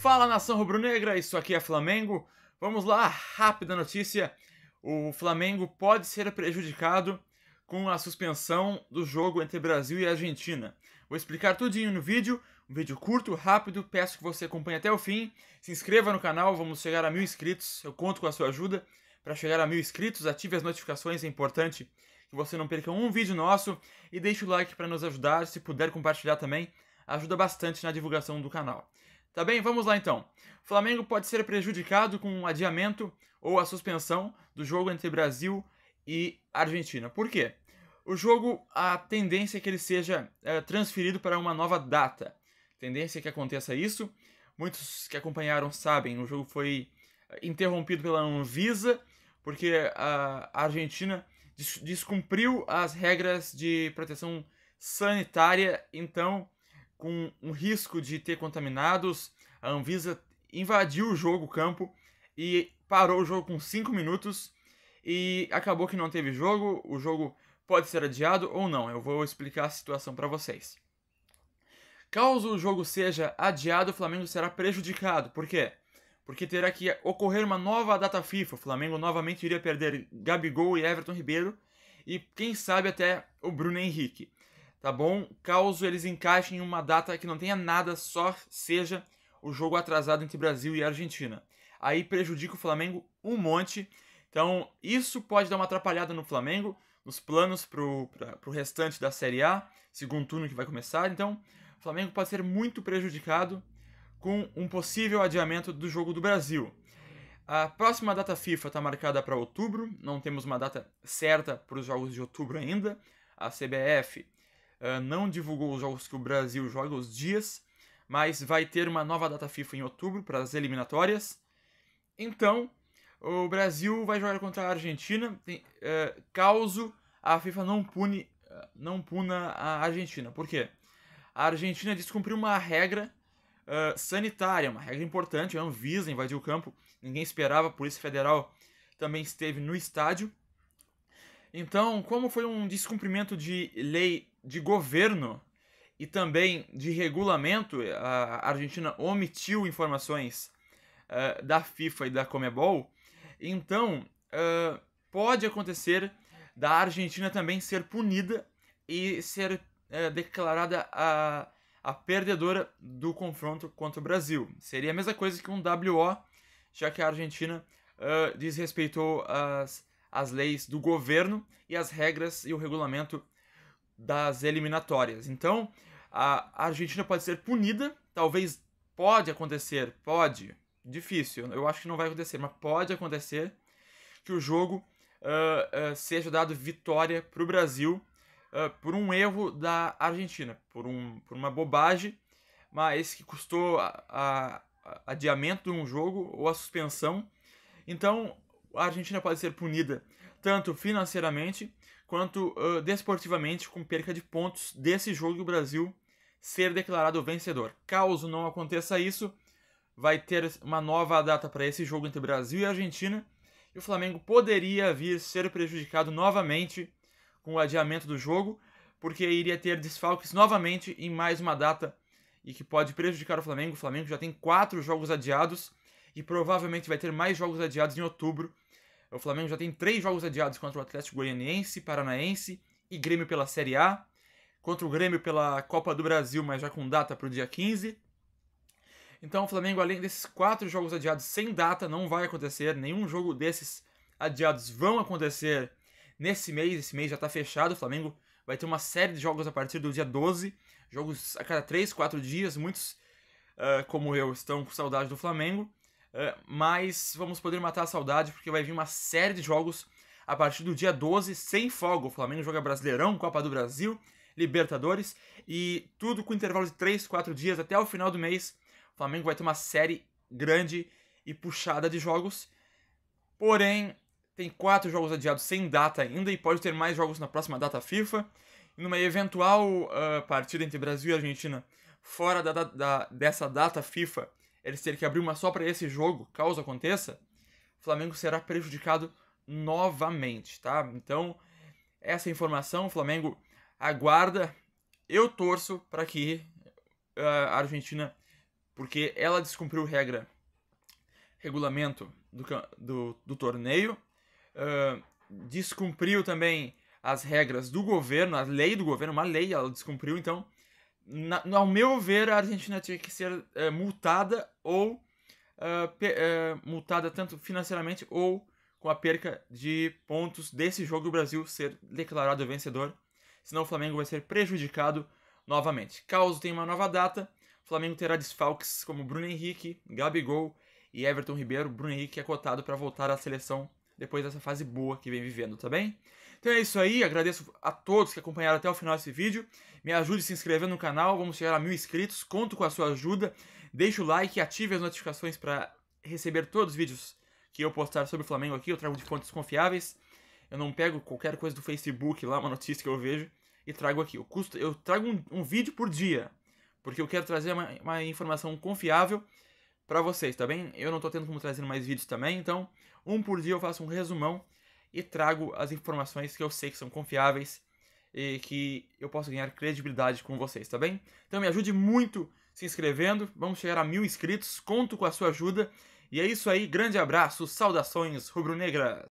Fala nação rubro-negra, isso aqui é Flamengo. Vamos lá, rápida notícia. O Flamengo pode ser prejudicado com a suspensão do jogo entre Brasil e Argentina. Vou explicar tudinho no vídeo, um vídeo curto, rápido, peço que você acompanhe até o fim. Se inscreva no canal, vamos chegar a mil inscritos, eu conto com a sua ajuda. Para chegar a mil inscritos, ative as notificações, é importante que você não perca um vídeo nosso. E deixe o like para nos ajudar, se puder compartilhar também, ajuda bastante na divulgação do canal. Tá bem? Vamos lá então. O Flamengo pode ser prejudicado com o um adiamento ou a suspensão do jogo entre Brasil e Argentina. Por quê? O jogo, a tendência é que ele seja é, transferido para uma nova data. Tendência é que aconteça isso. Muitos que acompanharam sabem, o jogo foi eh, interrompido pela Anvisa, porque a Argentina descumpriu as regras de proteção sanitária, então com um risco de ter contaminados. A Anvisa invadiu o jogo, o campo, e parou o jogo com 5 minutos. E acabou que não teve jogo. O jogo pode ser adiado ou não. Eu vou explicar a situação para vocês. Caso o jogo seja adiado, o Flamengo será prejudicado. Por quê? Porque terá que ocorrer uma nova data FIFA. O Flamengo novamente iria perder Gabigol e Everton Ribeiro. E quem sabe até o Bruno Henrique tá bom? Caso eles encaixem em uma data que não tenha nada, só seja o jogo atrasado entre Brasil e Argentina. Aí prejudica o Flamengo um monte. Então, isso pode dar uma atrapalhada no Flamengo, nos planos para o restante da Série A, segundo turno que vai começar. Então, o Flamengo pode ser muito prejudicado com um possível adiamento do jogo do Brasil. A próxima data FIFA está marcada para outubro, não temos uma data certa para os jogos de outubro ainda. A CBF ah, não divulgou os jogos que o Brasil joga, os dias, mas vai ter uma nova data FIFA em outubro para as eliminatórias. Então, o Brasil vai jogar contra a Argentina, tem, uh, ah, caso a FIFA não, pune, uh, não puna a Argentina. Por quê? A Argentina descumpriu uma regra Uh, sanitária, uma regra importante. A Anvisa invadiu o campo, ninguém esperava, a Polícia Federal também esteve no estádio. Então, como foi um descumprimento de lei de governo e também de regulamento, a Argentina omitiu informações uh, da FIFA e da Comebol, então uh, pode acontecer da Argentina também ser punida e ser uh, declarada a, a perdedora do confronto contra o Brasil. Seria a mesma coisa que um WO, já que a Argentina desrespeitou as, as leis do governo e as regras e o regulamento das eliminatórias. Então, a Argentina pode ser punida, talvez pode acontecer, pode, difícil, eu acho que não vai acontecer, mas pode acontecer que o jogo uh, uh, seja dado vitória para o Brasil uh, por um erro da Argentina, por, um, por uma bobagem, mas que custou a, a, adiamento de um jogo ou a suspensão. Então, a Argentina pode ser punida tanto financeiramente quanto uh, desportivamente, com perca de pontos desse jogo o Brasil ser declarado vencedor. Caso não aconteça isso, vai ter uma nova data para esse jogo entre Brasil e Argentina, e o Flamengo poderia vir ser prejudicado novamente com o adiamento do jogo, porque iria ter desfalques novamente em mais uma data e que pode prejudicar o Flamengo. O Flamengo já tem quatro jogos adiados e provavelmente vai ter mais jogos adiados em outubro, o Flamengo já tem três jogos adiados contra o Atlético Goianiense, Paranaense e Grêmio pela Série A. Contra o Grêmio pela Copa do Brasil, mas já com data para o dia 15. Então o Flamengo, além desses quatro jogos adiados sem data, não vai acontecer. Nenhum jogo desses adiados vão acontecer nesse mês. Esse mês já está fechado. O Flamengo vai ter uma série de jogos a partir do dia 12. Jogos a cada 3, 4 dias. Muitos, uh, como eu, estão com saudade do Flamengo. É, mas vamos poder matar a saudade porque vai vir uma série de jogos a partir do dia 12 sem folga. O Flamengo joga Brasileirão, Copa do Brasil, Libertadores e tudo com intervalo de 3, 4 dias até o final do mês. O Flamengo vai ter uma série grande e puxada de jogos. Porém, tem quatro jogos adiados sem data ainda e pode ter mais jogos na próxima data FIFA. E numa eventual uh, partida entre Brasil e Argentina fora da, da, dessa data FIFA, eles terem que abrir uma só para esse jogo, caso aconteça, o Flamengo será prejudicado novamente, tá? Então, essa informação o Flamengo aguarda. Eu torço para que eh, a Argentina, porque ela descumpriu regra, regulamento do, do, do torneio, uh, descumpriu também as regras do governo, a lei do governo, uma lei ela descumpriu, então na, ao meu ver, a Argentina tinha que ser é, multada ou é, multada tanto financeiramente ou com a perca de pontos desse jogo o Brasil ser declarado vencedor, senão o Flamengo vai ser prejudicado novamente. Caso tenha uma nova data, o Flamengo terá desfalques como Bruno Henrique, Gabigol e Everton Ribeiro. Bruno Henrique é cotado para voltar à seleção depois dessa fase boa que vem vivendo, tá bem? Então é isso aí, agradeço a todos que acompanharam até o final desse vídeo. Me ajude se inscrevendo no canal, vamos chegar a mil inscritos, conto com a sua ajuda. Deixe o like, ative as notificações para receber todos os vídeos que eu postar sobre o Flamengo aqui, eu trago de fontes confiáveis. Eu não pego qualquer coisa do Facebook lá, uma notícia que eu vejo, e trago aqui. Eu, custo, eu trago um, um vídeo por dia, porque eu quero trazer uma, uma informação confiável para vocês, tá bem? Eu não tô tendo como trazer mais vídeos também, então um por dia eu faço um resumão e trago as informações que eu sei que são confiáveis e que eu posso ganhar credibilidade com vocês, tá bem? Então me ajude muito se inscrevendo, vamos chegar a mil inscritos, conto com a sua ajuda. E é isso aí, grande abraço, saudações rubro-negras!